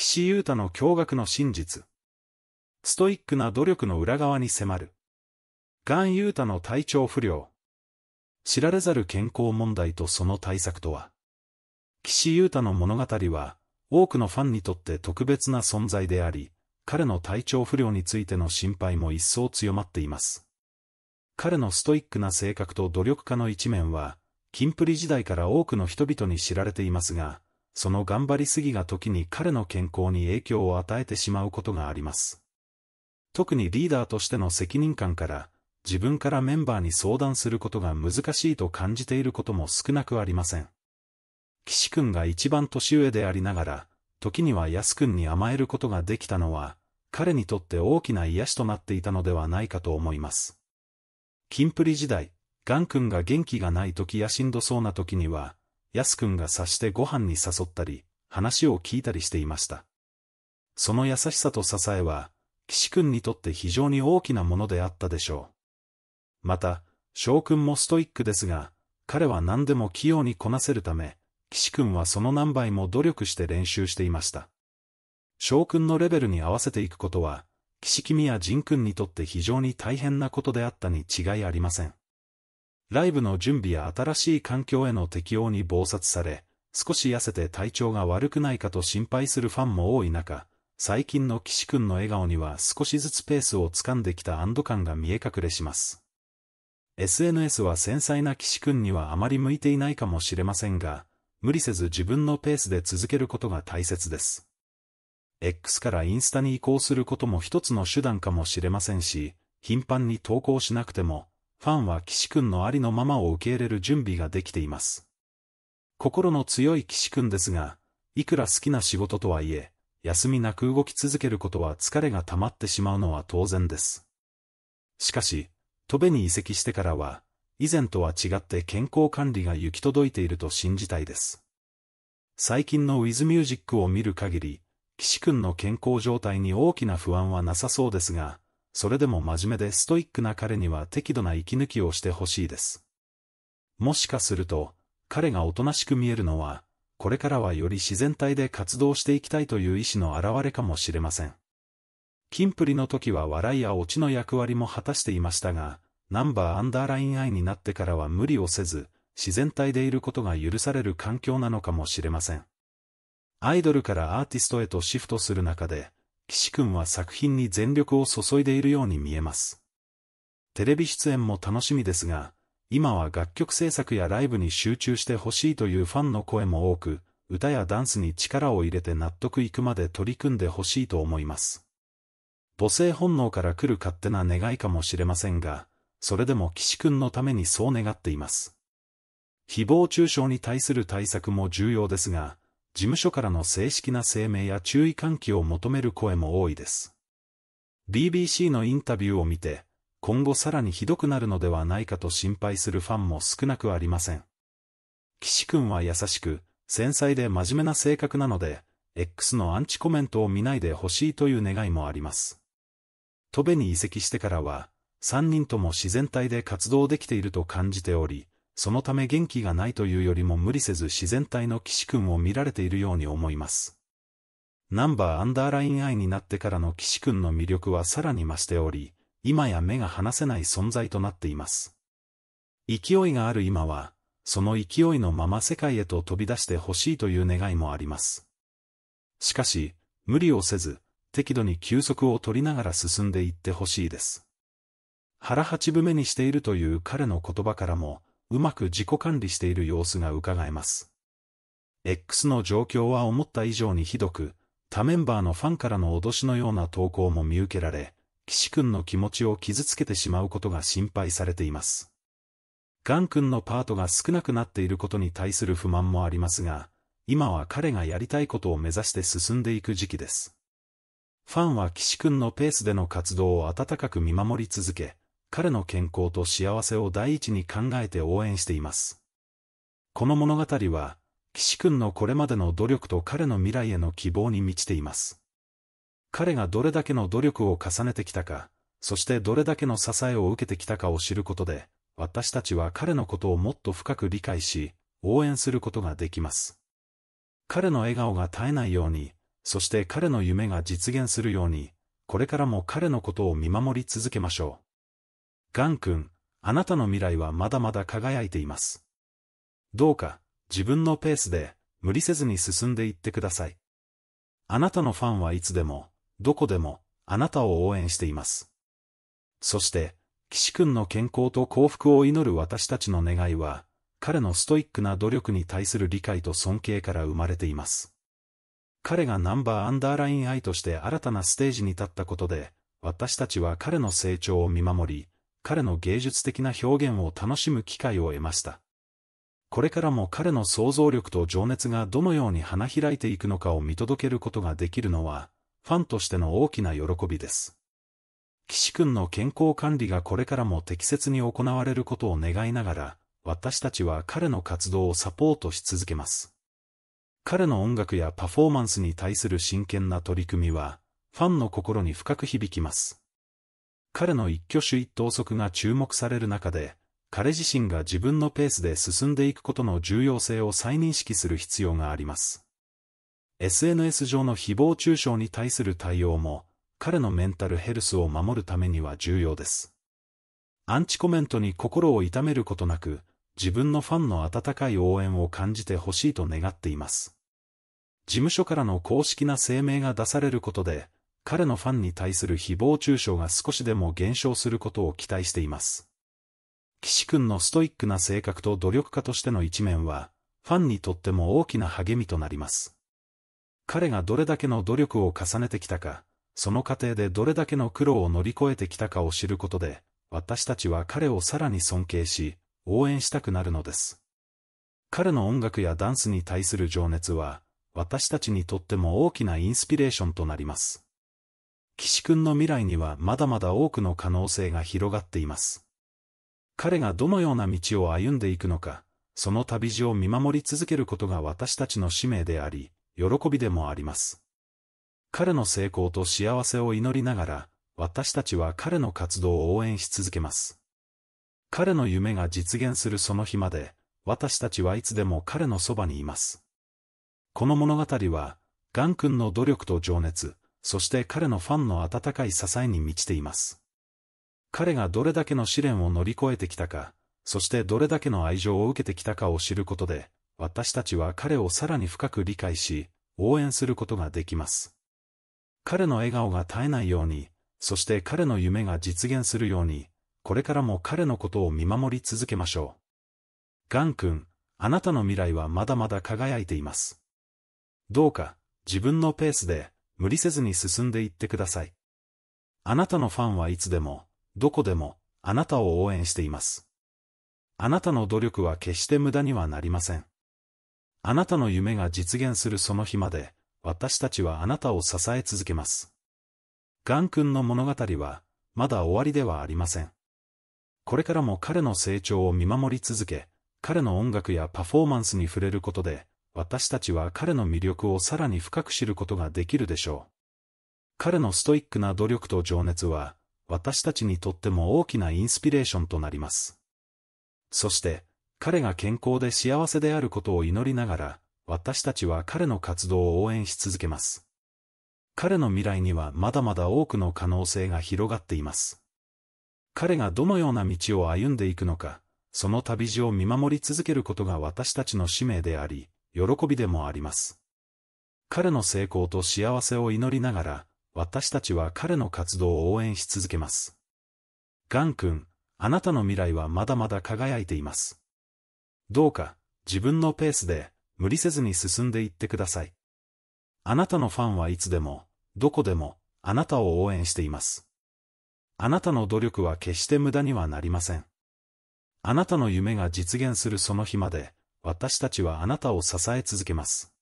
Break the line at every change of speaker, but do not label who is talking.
岸優太の驚愕の真実。ストイックな努力の裏側に迫る。ガン優太の体調不良。知られざる健康問題とその対策とは。岸優太の物語は、多くのファンにとって特別な存在であり、彼の体調不良についての心配も一層強まっています。彼のストイックな性格と努力家の一面は、キンプリ時代から多くの人々に知られていますが、その頑張りすぎが時に彼の健康に影響を与えてしまうことがあります。特にリーダーとしての責任感から、自分からメンバーに相談することが難しいと感じていることも少なくありません。岸くんが一番年上でありながら、時には安くんに甘えることができたのは、彼にとって大きな癒しとなっていたのではないかと思います。キンプリ時代、ガン君が元気がない時やしんどそうな時には、やすくんが察してご飯に誘ったり、話を聞いたりしていました。その優しさと支えは、岸くんにとって非常に大きなものであったでしょう。また、翔くんもストイックですが、彼は何でも器用にこなせるため、岸くんはその何倍も努力して練習していました。翔くんのレベルに合わせていくことは、岸君や仁君にとって非常に大変なことであったに違いありません。ライブの準備や新しい環境への適応に暴殺され、少し痩せて体調が悪くないかと心配するファンも多い中、最近の岸くんの笑顔には少しずつペースをつかんできた安堵感が見え隠れします。SNS は繊細な岸くんにはあまり向いていないかもしれませんが、無理せず自分のペースで続けることが大切です。X からインスタに移行することも一つの手段かもしれませんし、頻繁に投稿しなくても、ファンは岸くんのありのままを受け入れる準備ができています。心の強い岸くんですが、いくら好きな仕事とはいえ、休みなく動き続けることは疲れが溜まってしまうのは当然です。しかし、戸部に移籍してからは、以前とは違って健康管理が行き届いていると信じたいです。最近のウィズミュージックを見る限り、岸くんの健康状態に大きな不安はなさそうですが、それでも真面目でストイックな彼には適度な息抜きをしてほしいです。もしかすると、彼がおとなしく見えるのは、これからはより自然体で活動していきたいという意志の表れかもしれません。キンプリの時は笑いやオチの役割も果たしていましたが、ナンバーアンダーラインアイになってからは無理をせず、自然体でいることが許される環境なのかもしれません。アイドルからアーティストへとシフトする中で、岸くんは作品に全力を注いでいるように見えます。テレビ出演も楽しみですが、今は楽曲制作やライブに集中してほしいというファンの声も多く、歌やダンスに力を入れて納得いくまで取り組んでほしいと思います。母性本能から来る勝手な願いかもしれませんが、それでも岸くんのためにそう願っています。誹謗中傷に対する対策も重要ですが、事務所からの正式な声明や注意喚起を求める声も多いです。BBC のインタビューを見て、今後さらにひどくなるのではないかと心配するファンも少なくありません。岸君は優しく、繊細で真面目な性格なので、X のアンチコメントを見ないでほしいという願いもあります。トベに移籍してからは、3人とも自然体で活動できていると感じており、そのため元気がないというよりも無理せず自然体の岸くんを見られているように思います。ナンバーアンダーライン愛になってからの岸くんの魅力はさらに増しており、今や目が離せない存在となっています。勢いがある今は、その勢いのまま世界へと飛び出してほしいという願いもあります。しかし、無理をせず、適度に休息を取りながら進んでいってほしいです。腹八分目にしているという彼の言葉からも、うまく自己管理している様子ががえます。X の状況は思った以上にひどく、他メンバーのファンからの脅しのような投稿も見受けられ、岸くんの気持ちを傷つけてしまうことが心配されています。ガンくんのパートが少なくなっていることに対する不満もありますが、今は彼がやりたいことを目指して進んでいく時期です。ファンは岸くんのペースでの活動を温かく見守り続け、彼の健康と幸せを第一に考えて応援しています。この物語は、岸くんのこれまでの努力と彼の未来への希望に満ちています。彼がどれだけの努力を重ねてきたか、そしてどれだけの支えを受けてきたかを知ることで、私たちは彼のことをもっと深く理解し、応援することができます。彼の笑顔が絶えないように、そして彼の夢が実現するように、これからも彼のことを見守り続けましょう。ガン君、あなたの未来はまだまだ輝いています。どうか、自分のペースで、無理せずに進んでいってください。あなたのファンはいつでも、どこでも、あなたを応援しています。そして、岸君の健康と幸福を祈る私たちの願いは、彼のストイックな努力に対する理解と尊敬から生まれています。彼がナンバーアンダーラインアイとして新たなステージに立ったことで、私たちは彼の成長を見守り、彼の芸術的な表現を楽しむ機会を得ました。これからも彼の想像力と情熱がどのように花開いていくのかを見届けることができるのは、ファンとしての大きな喜びです。岸君の健康管理がこれからも適切に行われることを願いながら、私たちは彼の活動をサポートし続けます。彼の音楽やパフォーマンスに対する真剣な取り組みは、ファンの心に深く響きます。彼の一挙手一投足が注目される中で、彼自身が自分のペースで進んでいくことの重要性を再認識する必要があります。SNS 上の誹謗中傷に対する対応も、彼のメンタルヘルスを守るためには重要です。アンチコメントに心を痛めることなく、自分のファンの温かい応援を感じてほしいと願っています。事務所からの公式な声明が出されることで、彼のファンに対する誹謗中傷が少しでも減少することを期待しています。岸君のストイックな性格と努力家としての一面は、ファンにとっても大きな励みとなります。彼がどれだけの努力を重ねてきたか、その過程でどれだけの苦労を乗り越えてきたかを知ることで、私たちは彼をさらに尊敬し、応援したくなるのです。彼の音楽やダンスに対する情熱は、私たちにとっても大きなインスピレーションとなります。岸くんの未来にはまだまだ多くの可能性が広がっています。彼がどのような道を歩んでいくのか、その旅路を見守り続けることが私たちの使命であり、喜びでもあります。彼の成功と幸せを祈りながら、私たちは彼の活動を応援し続けます。彼の夢が実現するその日まで、私たちはいつでも彼のそばにいます。この物語は、ガン君の努力と情熱、そして彼のファンの温かい支えに満ちています。彼がどれだけの試練を乗り越えてきたか、そしてどれだけの愛情を受けてきたかを知ることで、私たちは彼をさらに深く理解し、応援することができます。彼の笑顔が絶えないように、そして彼の夢が実現するように、これからも彼のことを見守り続けましょう。ガン君、あなたの未来はまだまだ輝いています。どうか、自分のペースで、無理せずに進んでいってください。あなたのファンはいつでも、どこでも、あなたを応援しています。あなたの努力は決して無駄にはなりません。あなたの夢が実現するその日まで、私たちはあなたを支え続けます。ガン君の物語は、まだ終わりではありません。これからも彼の成長を見守り続け、彼の音楽やパフォーマンスに触れることで、私たちは彼の魅力をさらに深く知ることができるでしょう。彼のストイックな努力と情熱は、私たちにとっても大きなインスピレーションとなります。そして、彼が健康で幸せであることを祈りながら、私たちは彼の活動を応援し続けます。彼の未来にはまだまだ多くの可能性が広がっています。彼がどのような道を歩んでいくのか、その旅路を見守り続けることが私たちの使命であり、喜びでもあります。彼の成功と幸せを祈りながら、私たちは彼の活動を応援し続けます。ガン君、あなたの未来はまだまだ輝いています。どうか、自分のペースで、無理せずに進んでいってください。あなたのファンはいつでも、どこでも、あなたを応援しています。あなたの努力は決して無駄にはなりません。あなたの夢が実現するその日まで、私たちはあなたを支え続けます。